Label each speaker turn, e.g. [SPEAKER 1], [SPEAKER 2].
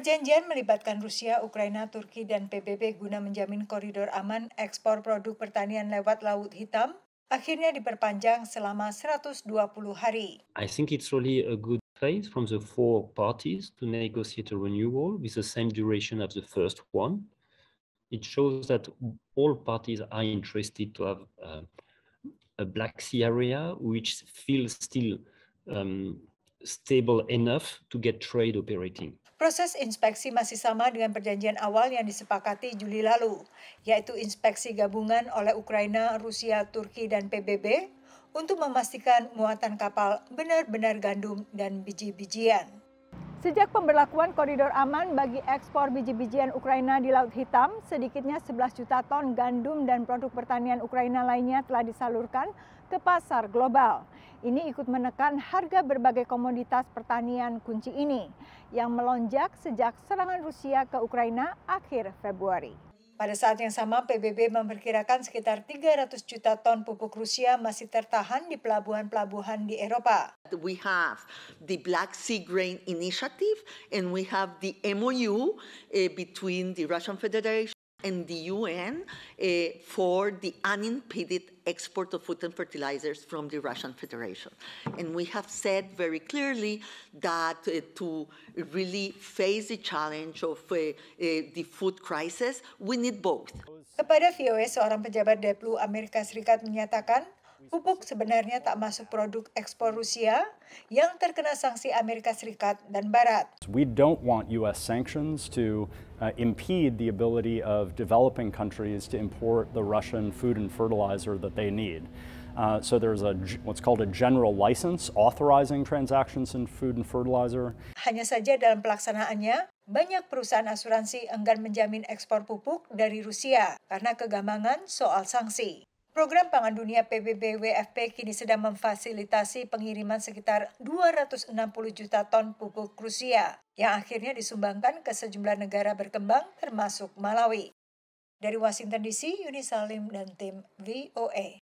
[SPEAKER 1] Perjanjian melibatkan Rusia, Ukraina, Turki, dan PBB guna menjamin koridor aman ekspor produk pertanian lewat Laut Hitam akhirnya diperpanjang selama 120 hari.
[SPEAKER 2] I think it's really a good phase from the four parties to negotiate a renewal with the same duration of the first one. It shows that all parties are interested to have uh, a Black Sea area which feels still um, stable enough to get trade operating.
[SPEAKER 1] Proses inspeksi masih sama dengan perjanjian awal yang disepakati Juli lalu, yaitu inspeksi gabungan oleh Ukraina, Rusia, Turki, dan PBB untuk memastikan muatan kapal benar-benar gandum dan biji-bijian. Sejak pemberlakuan koridor aman bagi ekspor biji-bijian Ukraina di Laut Hitam, sedikitnya 11 juta ton gandum dan produk pertanian Ukraina lainnya telah disalurkan ke pasar global. Ini ikut menekan harga berbagai komoditas pertanian kunci ini yang melonjak sejak serangan Rusia ke Ukraina akhir Februari. Pada saat yang sama, PBB memperkirakan sekitar 300 juta ton pupuk Rusia masih tertahan
[SPEAKER 3] di pelabuhan-pelabuhan di Eropa. We have the Black Sea Grain Initiative and we have the MOU eh, between the Russian Federation and the UN uh, eh, for the unimpeded export of food and fertilizers from the Russian Federation. And we have said very clearly that uh, to really face the challenge of uh, the food crisis, we need both.
[SPEAKER 1] Kepada VOA, seorang pejabat Deplu Amerika Serikat menyatakan, Pupuk sebenarnya tak masuk produk ekspor Rusia yang terkena sanksi Amerika Serikat dan Barat.
[SPEAKER 4] We don't want US sanctions to uh, impede the ability of developing countries to import the Russian food and fertilizer that they need. Uh, so there's a what's called a general license authorizing transactions in food and fertilizer.
[SPEAKER 1] Hanya saja dalam pelaksanaannya, banyak perusahaan asuransi enggan menjamin ekspor pupuk dari Rusia karena kegamangan soal sanksi. Program Pangan Dunia PBB WFP kini sedang memfasilitasi pengiriman sekitar 260 juta ton pupuk krusia yang akhirnya disumbangkan ke sejumlah negara berkembang termasuk Malawi. Dari Washington DC, Yuni Salim dan tim VOA.